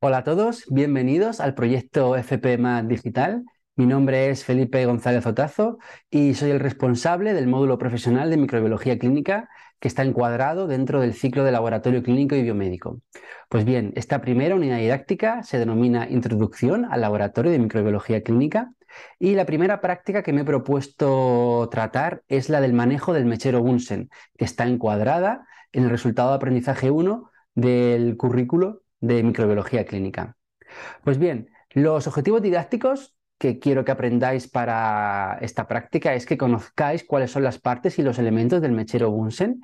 Hola a todos, bienvenidos al proyecto FP Digital. Mi nombre es Felipe González Otazo y soy el responsable del módulo profesional de microbiología clínica que está encuadrado dentro del ciclo de laboratorio clínico y biomédico. Pues bien, esta primera unidad didáctica se denomina Introducción al Laboratorio de Microbiología Clínica y la primera práctica que me he propuesto tratar es la del manejo del mechero Bunsen, que está encuadrada en el resultado de aprendizaje 1 del currículo de microbiología clínica. Pues bien, los objetivos didácticos que quiero que aprendáis para esta práctica es que conozcáis cuáles son las partes y los elementos del mechero Bunsen,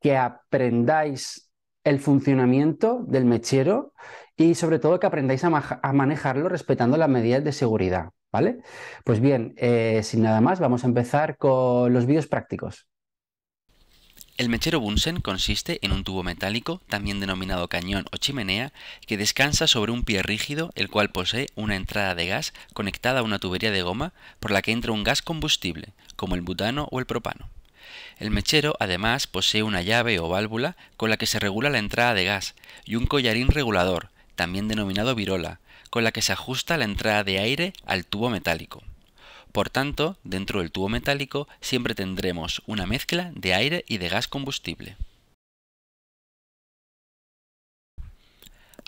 que aprendáis el funcionamiento del mechero y sobre todo que aprendáis a, manejarlo respetando las medidas de seguridad, ¿vale? Pues bien, eh, sin nada más, vamos a empezar con los vídeos prácticos. El mechero Bunsen consiste en un tubo metálico, también denominado cañón o chimenea, que descansa sobre un pie rígido, el cual posee una entrada de gas conectada a una tubería de goma por la que entra un gas combustible, como el butano o el propano. El mechero además posee una llave o válvula con la que se regula la entrada de gas y un collarín regulador, también denominado virola, con la que se ajusta la entrada de aire al tubo metálico. Por tanto, dentro del tubo metálico siempre tendremos una mezcla de aire y de gas combustible.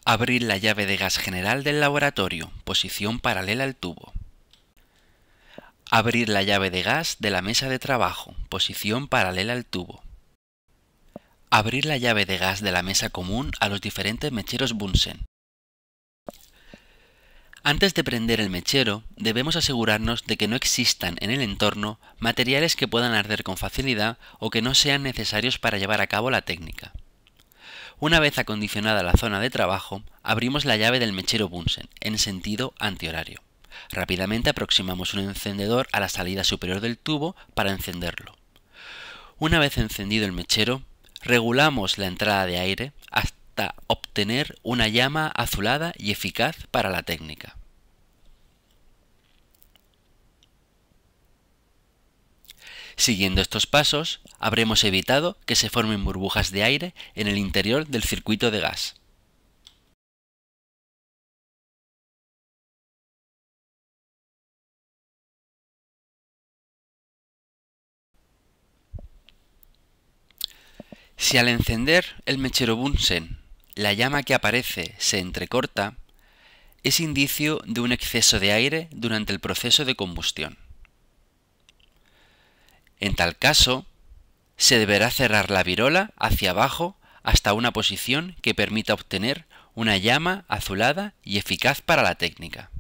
Abrir la llave de gas general del laboratorio, posición paralela al tubo. Abrir la llave de gas de la mesa de trabajo, posición paralela al tubo. Abrir la llave de gas de la mesa común a los diferentes mecheros Bunsen, antes de prender el mechero, debemos asegurarnos de que no existan en el entorno materiales que puedan arder con facilidad o que no sean necesarios para llevar a cabo la técnica. Una vez acondicionada la zona de trabajo, abrimos la llave del mechero Bunsen en sentido antihorario. Rápidamente aproximamos un encendedor a la salida superior del tubo para encenderlo. Una vez encendido el mechero, regulamos la entrada de aire hasta obtener una llama azulada y eficaz para la técnica. Siguiendo estos pasos, habremos evitado que se formen burbujas de aire en el interior del circuito de gas. Si al encender el mechero Bunsen la llama que aparece se entrecorta, es indicio de un exceso de aire durante el proceso de combustión. En tal caso, se deberá cerrar la virola hacia abajo hasta una posición que permita obtener una llama azulada y eficaz para la técnica.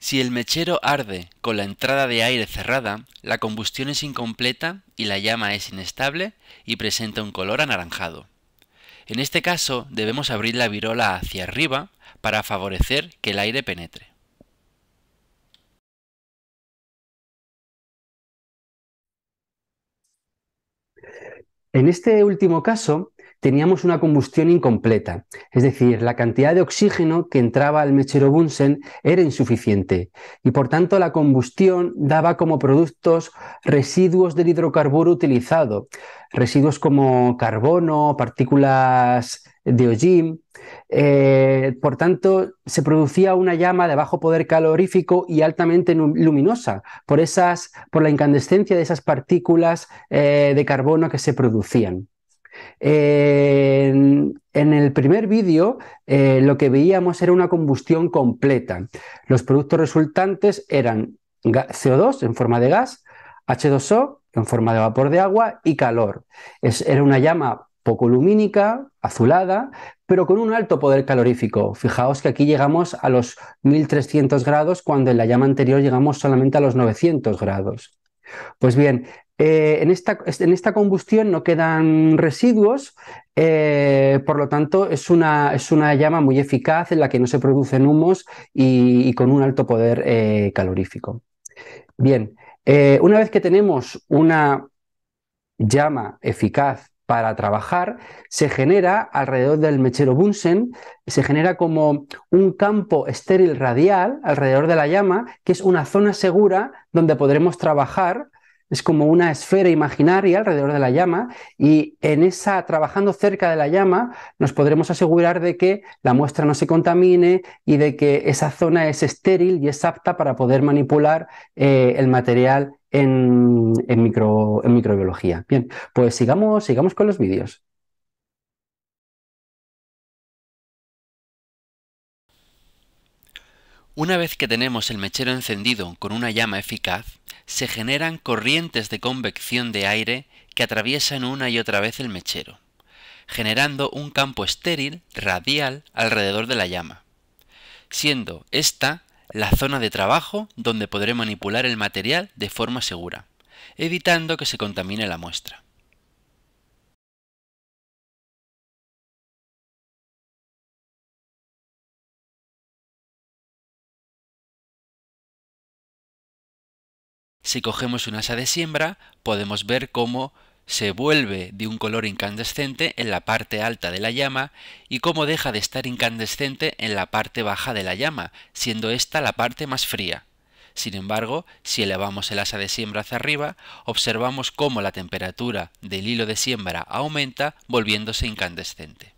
Si el mechero arde con la entrada de aire cerrada, la combustión es incompleta y la llama es inestable y presenta un color anaranjado. En este caso debemos abrir la virola hacia arriba para favorecer que el aire penetre. En este último caso, teníamos una combustión incompleta, es decir, la cantidad de oxígeno que entraba al mechero Bunsen era insuficiente y por tanto la combustión daba como productos residuos del hidrocarburo utilizado, residuos como carbono, partículas de hollín. Eh, por tanto, se producía una llama de bajo poder calorífico y altamente luminosa por, esas, por la incandescencia de esas partículas eh, de carbono que se producían. En, el primer vídeo eh, lo que veíamos era una combustión completa. Los productos resultantes eran CO2 en forma de gas, H2O en forma de vapor de agua y calor. era una llama poco lumínica, azulada, pero con un alto poder calorífico. Fijaos que aquí llegamos a los 1300 grados cuando en la llama anterior llegamos solamente a los 900 grados. Pues bien, eh, en, esta, en, esta, combustión no quedan residuos, eh, por lo tanto es una, es una, llama muy eficaz en la que no se producen humos y, con un alto poder eh, calorífico. Bien, una vez que tenemos una llama eficaz para trabajar, se genera alrededor del mechero Bunsen, se genera como un campo estéril radial alrededor de la llama, que es una zona segura donde podremos trabajar es como una esfera imaginaria alrededor de la llama y en esa, trabajando cerca de la llama, nos podremos asegurar de que la muestra no se contamine y de que esa zona es estéril y es apta para poder manipular eh, el material en, microbiología. Bien, pues sigamos, sigamos con los vídeos. Una vez que tenemos el mechero encendido con una llama eficaz, se generan corrientes de convección de aire que atraviesan una y otra vez el mechero, generando un campo estéril radial alrededor de la llama, siendo esta la zona de trabajo donde podré manipular el material de forma segura, evitando que se contamine la muestra. Si cogemos un asa de siembra, podemos ver cómo se vuelve de un color incandescente en la parte alta de la llama y cómo deja de estar incandescente en la parte baja de la llama, siendo esta la parte más fría. Sin embargo, si elevamos el asa de siembra hacia arriba, observamos cómo la temperatura del hilo de siembra aumenta volviéndose incandescente.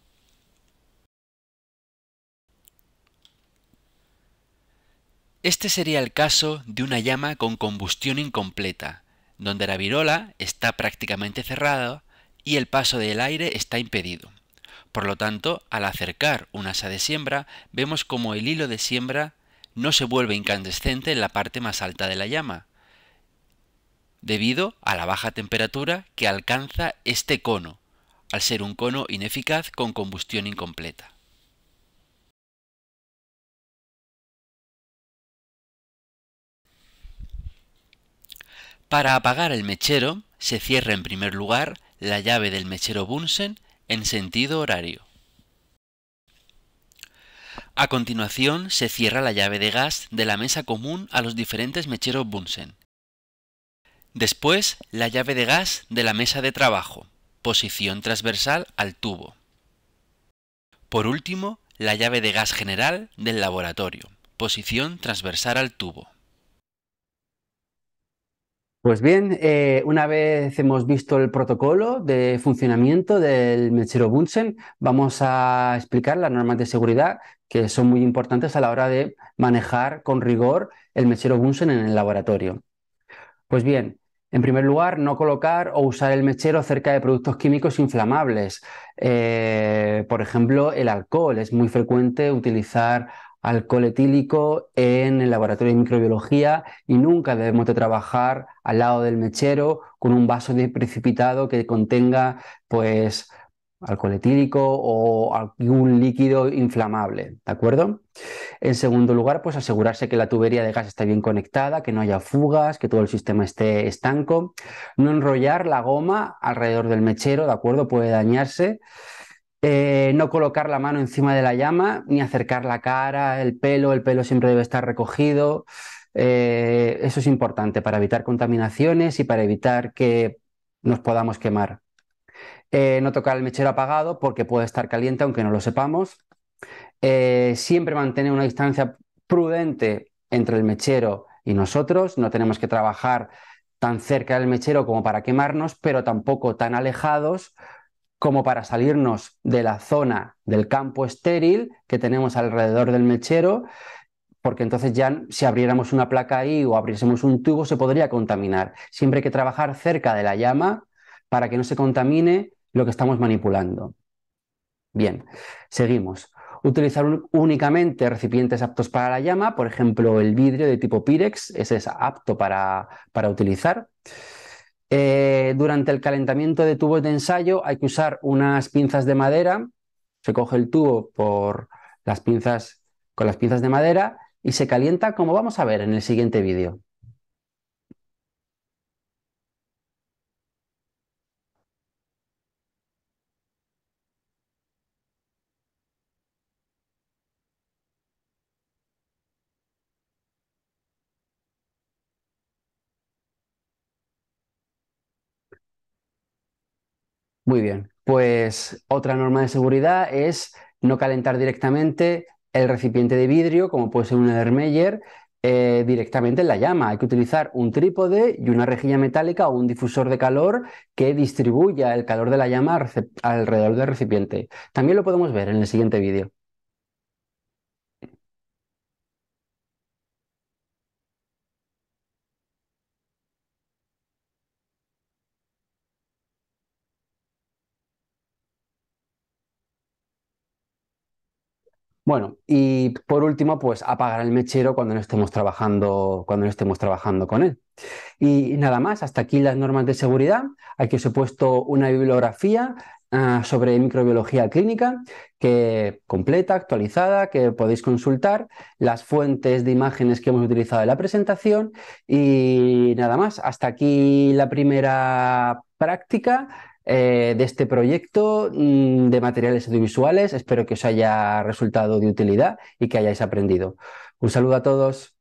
Este sería el caso de una llama con combustión incompleta, donde la virola está prácticamente cerrada y el paso del aire está impedido. Por lo tanto, al acercar un asa de siembra, vemos como el hilo de siembra no se vuelve incandescente en la parte más alta de la llama, debido a la baja temperatura que alcanza este cono, al ser un cono ineficaz con combustión incompleta. Para apagar el mechero, se cierra en primer lugar la llave del mechero Bunsen en sentido horario. A continuación, se cierra la llave de gas de la mesa común a los diferentes mecheros Bunsen. Después, la llave de gas de la mesa de trabajo, posición transversal al tubo. Por último, la llave de gas general del laboratorio, posición transversal al tubo. Pues bien, eh, una vez hemos visto el protocolo de funcionamiento del mechero Bunsen, vamos a explicar las normas de seguridad que son muy importantes a la hora de manejar con rigor el mechero Bunsen en el laboratorio. Pues bien, en primer lugar, no colocar o usar el mechero cerca de productos químicos inflamables. Eh, por ejemplo, el alcohol. Es muy frecuente utilizar alcohol etílico en el laboratorio de microbiología y nunca debemos de trabajar al lado del mechero con un vaso de precipitado que contenga pues alcohol etílico o algún líquido inflamable, ¿de acuerdo? En segundo lugar, pues asegurarse que la tubería de gas está bien conectada, que no haya fugas, que todo el sistema esté estanco. No enrollar la goma alrededor del mechero, ¿de acuerdo? Puede dañarse. Eh, no colocar la mano encima de la llama, ni acercar la cara, el pelo, el pelo siempre debe estar recogido. Eh, eso es importante para evitar contaminaciones y para evitar que nos podamos quemar. Eh, no tocar el mechero apagado porque puede estar caliente aunque no lo sepamos. Eh, siempre mantener una distancia prudente entre el mechero y nosotros. No tenemos que trabajar tan cerca del mechero como para quemarnos, pero tampoco tan alejados como para salirnos de la zona del campo estéril que tenemos alrededor del mechero, porque entonces ya si abriéramos una placa ahí o abriésemos un tubo se podría contaminar. Siempre hay que trabajar cerca de la llama para que no se contamine lo que estamos manipulando. Bien, seguimos. Utilizar únicamente recipientes aptos para la llama, por ejemplo, el vidrio de tipo Pirex, ese es apto para, para utilizar. Eh, durante el calentamiento de tubos de ensayo hay que usar unas pinzas de madera, se coge el tubo por las pinzas, con las pinzas de madera y se calienta como vamos a ver en el siguiente vídeo. Muy bien, pues otra norma de seguridad es no calentar directamente el recipiente de vidrio, como puede ser un Edermeyer, eh, directamente en la llama. Hay que utilizar un trípode y una rejilla metálica o un difusor de calor que distribuya el calor de la llama alrededor del recipiente. También lo podemos ver en el siguiente vídeo. Bueno, y por último, pues apagar el mechero cuando no estemos trabajando, cuando estemos trabajando con él. Y nada más, hasta aquí las normas de seguridad. Aquí os he puesto una bibliografía ah, sobre microbiología clínica que completa, actualizada, que podéis consultar, las fuentes de imágenes que hemos utilizado en la presentación y nada más, hasta aquí la primera práctica eh, de este proyecto mm, de materiales audiovisuales. Espero que os haya resultado de utilidad y que hayáis aprendido. Un saludo a todos.